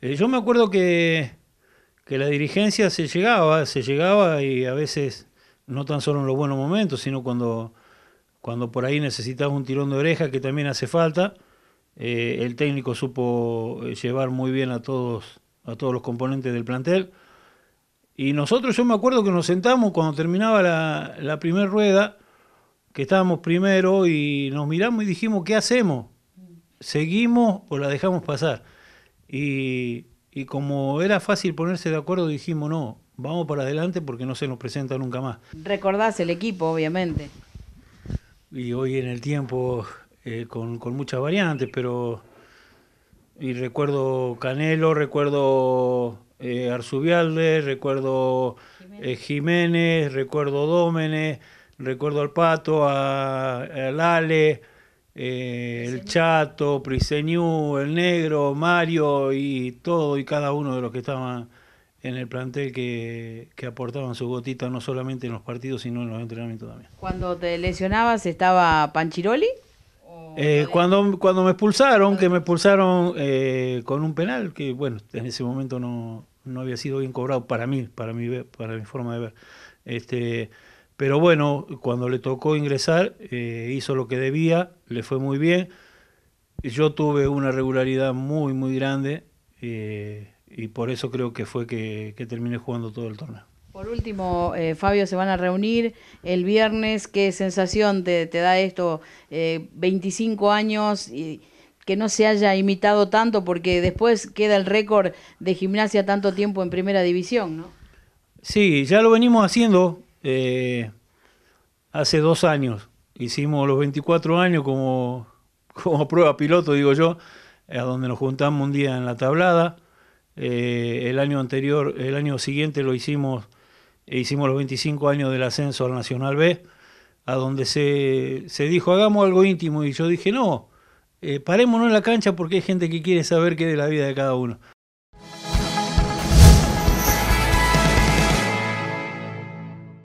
Eh, yo me acuerdo que, la dirigencia se llegaba, se llegaba y a veces no tan solo en los buenos momentos, sino cuando, cuando por ahí necesitaba un tirón de oreja que también hace falta. Eh, el técnico supo eh, llevar muy bien a todos, a todos los componentes del plantel. Y nosotros, yo me acuerdo que nos sentamos cuando terminaba la, la primera rueda, que estábamos primero y nos miramos y dijimos, ¿qué hacemos? ¿Seguimos o la dejamos pasar? Y, como era fácil ponerse de acuerdo, dijimos, no, vamos para adelante porque no se nos presenta nunca más. Recordás el equipo, obviamente. Y hoy en el tiempo eh, con, muchas variantes, pero... Y recuerdo Canelo, recuerdo eh, Arzubialde, recuerdo eh, Jiménez, recuerdo Dómenes, recuerdo al Pato, a, a Lale eh, el Chato, Priseñú, el Negro, Mario y todo y cada uno de los que estaban en el plantel que, aportaban su gotita no solamente en los partidos sino en los entrenamientos también. Cuando te lesionabas estaba Panchiroli? Eh, cuando, cuando me expulsaron, que me expulsaron eh, con un penal, que bueno, en ese momento no, no había sido bien cobrado para mí, para mi, para mi forma de ver. Este, pero bueno, cuando le tocó ingresar, eh, hizo lo que debía, le fue muy bien. Yo tuve una regularidad muy, muy grande eh, y por eso creo que fue que, terminé jugando todo el torneo. Por último, eh, Fabio, se van a reunir el viernes. ¿Qué sensación te, da esto? 25 años y que no se haya imitado tanto porque después queda el récord de gimnasia tanto tiempo en primera división, ¿no? Sí, ya lo venimos haciendo eh, hace dos años hicimos los 24 años como, como prueba piloto, digo yo, a donde nos juntamos un día en la tablada. Eh, el año anterior, el año siguiente lo hicimos, eh, hicimos los 25 años del ascenso al Nacional B, a donde se, se dijo, hagamos algo íntimo, y yo dije, no, parémonos en la cancha porque hay gente que quiere saber qué es de la vida de cada uno.